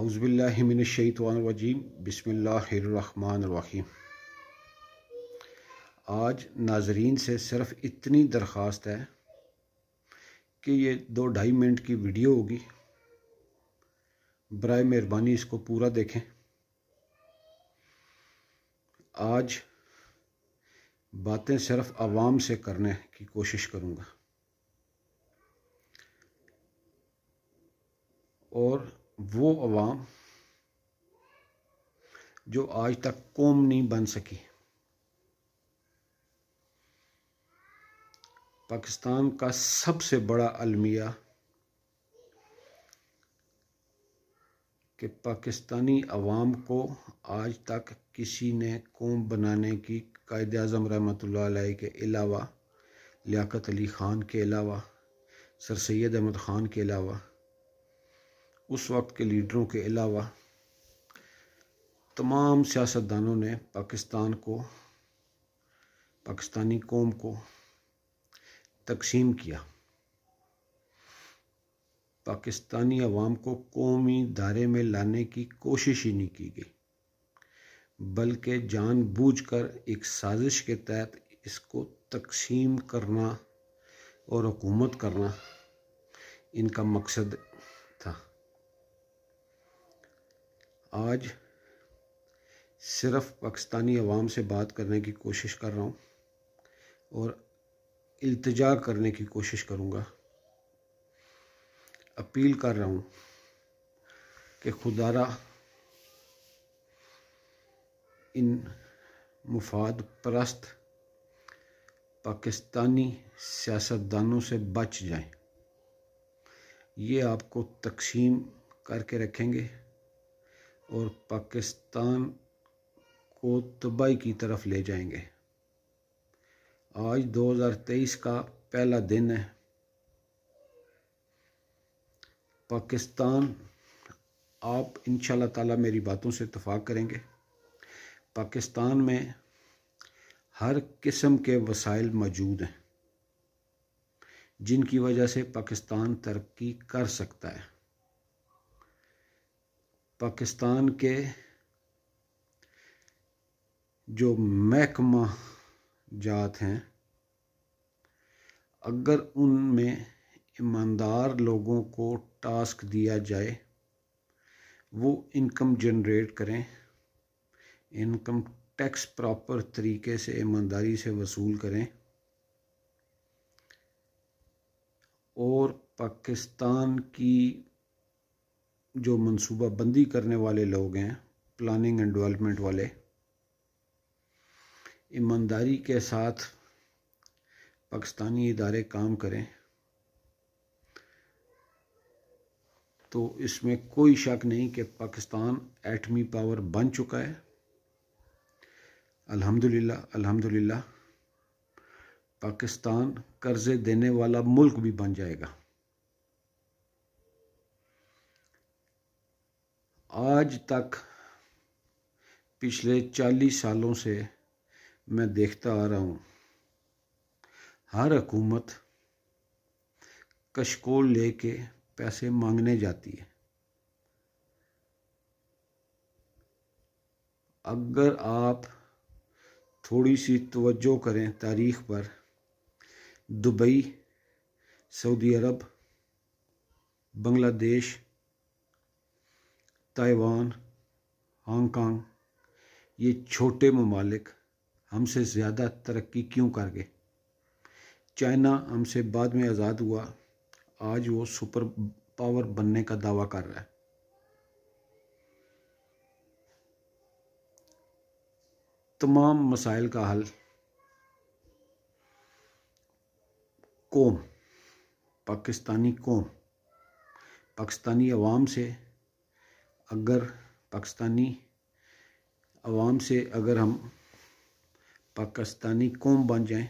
अउज़बिल्लिमिनशैतवानरजीम बसमीम आज नाजरीन से सिर्फ इतनी दरख्वास्त है कि ये दो ढाई मिनट की वीडियो होगी बर मेहरबानी इसको पूरा देखें आज बातें सिर्फ आवाम से करने की कोशिश करूँगा और वो आवाम जो आज तक कौम नहीं बन सकी पाकिस्तान का सबसे बड़ा अलमिया कि पाकिस्तानी अवाम को आज तक किसी ने कौम बनाने की कायद अजम रहमत के अलावा लियाकत अली ख़ान के अलावा सर सैद अहमद ख़ान के अलावा उस वक्त के लीडरों के अलावा तमाम सियासतदानों ने पाकिस्तान को पाकिस्तानी कौम को तकसीम किया पाकिस्तानी अवाम को कौमी दायरे में लाने की कोशिश ही नहीं की गई बल्कि जानबूझकर एक साजिश के तहत इसको तकसीम करना और हुकूमत करना इनका मकसद आज सिर्फ पाकिस्तानी अवाम से बात करने की कोशिश कर रहा हूँ और इल्तजा करने की कोशिश करूँगा अपील कर रहा हूँ कि खुदारा इन मुफाद परस्त पाकिस्तानी सियासतदानों से बच जाएं ये आपको तकसीम करके रखेंगे और पाकिस्तान को तबाही की तरफ ले जाएंगे आज 2023 का पहला दिन है पाकिस्तान आप इन ताला मेरी बातों से इतफाक़ करेंगे पाकिस्तान में हर किस्म के वसाइल मौजूद हैं जिनकी वजह से पाकिस्तान तरक्की कर सकता है पाकिस्तान के जो महकमा जात हैं अगर उनमें ईमानदार लोगों को टास्क दिया जाए वो इनकम जनरेट करें इनकम टैक्स प्रॉपर तरीके से ईमानदारी से वसूल करें और पाकिस्तान की जो मनसूबा बंदी करने वाले लोग हैं प्लानिंग एंड डेवलपमेंट वाले ईमानदारी के साथ पाकिस्तानी इदारे काम करें तो इसमें कोई शक नहीं कि पाकिस्तान एटमी पावर बन चुका है अल्हम्दुलिल्लाह अल्हम्दुलिल्लाह पाकिस्तान कर्ज़े देने वाला मुल्क भी बन जाएगा आज तक पिछले चालीस सालों से मैं देखता आ रहा हूँ हर हकूमत कशकोल लेके पैसे मांगने जाती है अगर आप थोड़ी सी तवज्जो करें तारीख पर Dubai Saudi Arab Bangladesh Taiwan Hong Kong ये छोटे ममालिक हमसे ज़्यादा तरक्की क्यों कर गए चाइना हमसे बाद में आज़ाद हुआ आज वो सुपर पावर बनने का दावा कर रहा है तमाम मसाइल का हल कौम पाकिस्तानी कौम पाकिस्तानी अवाम से अगर पाकिस्तानी आवाम से अगर हम पाकिस्तानी कौम बन जाएं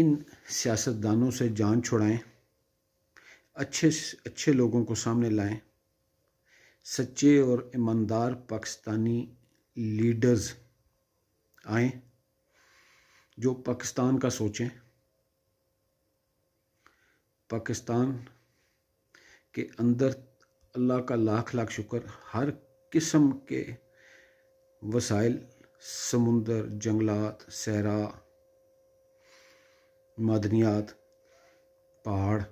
इन सियासतदानों से जान छुड़ाएं अच्छे अच्छे लोगों को सामने लाएं सच्चे और ईमानदार पाकिस्तानी लीडर्स आए जो पाकिस्तान का सोचें पाकिस्तान के अंदर अल्लाह का लाख लाख शुक्र हर किस्म के वसाइल समुंदर जंगलात सहरा मदनियात पहाड़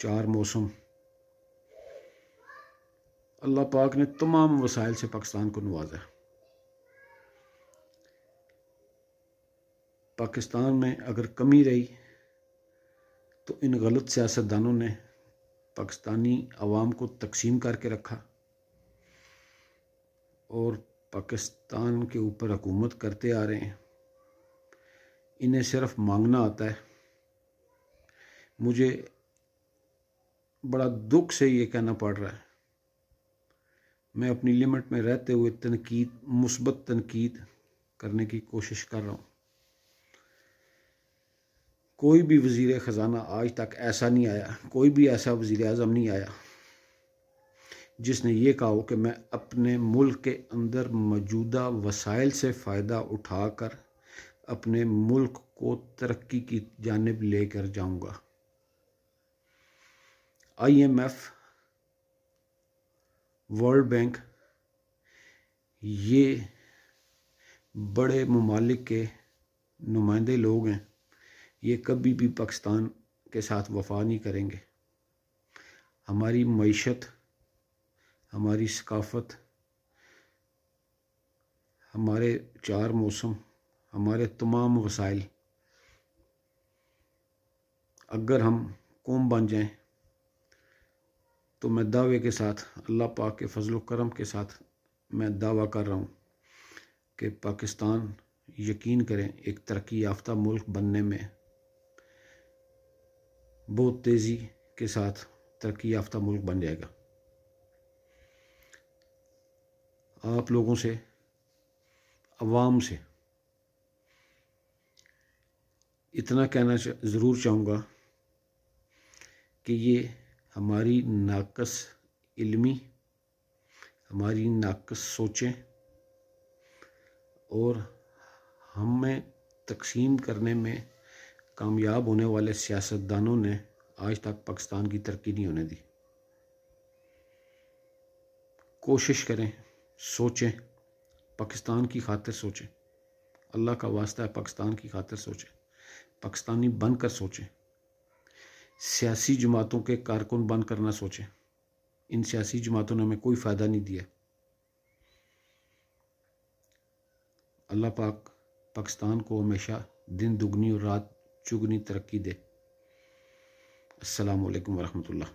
चार मौसम अल्लाह पाक ने तमाम वसाइल से पाकिस्तान को नवाजा पाकिस्तान में अगर कमी रही तो इन गलत सियासतदानों ने पाकिस्तानी आवाम को तकसीम करके रखा और पाकिस्तान के ऊपर हुकूमत करते आ रहे हैं इन्हें सिर्फ मांगना आता है मुझे बड़ा दुख से ये कहना पड़ रहा है मैं अपनी लिमिट में रहते हुए तनकीद मुस्बत तनकीद करने की कोशिश कर रहा हूँ कोई भी वज़ी ख़जाना आज तक ऐसा नहीं आया कोई भी ऐसा वजीर अजम नहीं आया जिसने ये कहा हो कि मैं अपने मुल्क के अंदर मौजूदा वसाइल से फ़ायदा उठा कर अपने मुल्क को तरक्की की जानब लेकर जाऊँगा I M F world bank ये बड़े ममालिक के नुमाइंदे लोग हैं ये कभी भी पाकिस्तान के साथ वफा नहीं करेंगे हमारी मीशत हमारी सकाफ़त हमारे चार मौसम हमारे तमाम वसाइल अगर हम कौम बन जाएं तो मैं दावे के साथ अल्लाह पाक के फजल करम के साथ मैं दावा कर रहा हूँ कि पाकिस्तान यकीन करें एक तरक्की याफ्ता मुल्क बनने में बहुत तेज़ी के साथ तरक्की याफ्ता मुल्क बन जाएगा आप लोगों से आवाम से इतना कहना ज़रूर चाहूँगा कि ये हमारी नाकस इल्मी हमारी नाकस सोचें और हमें तकसीम करने में कामयाब होने वाले सियासतदानों ने आज तक पाकिस्तान की तरक्की नहीं होने दी कोशिश करें सोचें पाकिस्तान की खातिर सोचें अल्लाह का वास्ता है पाकिस्तान की खातिर सोचें पाकिस्तानी बन कर सोचें सियासी जमातों के कारकुन बंद करना सोचें इन सियासी जमातों ने हमें कोई फ़ायदा नहीं दिया अल्लाह पाक पाकिस्तान को हमेशा दिन दुगनी और रात चुगनी तरक्की दे असलकम वरहमल्ला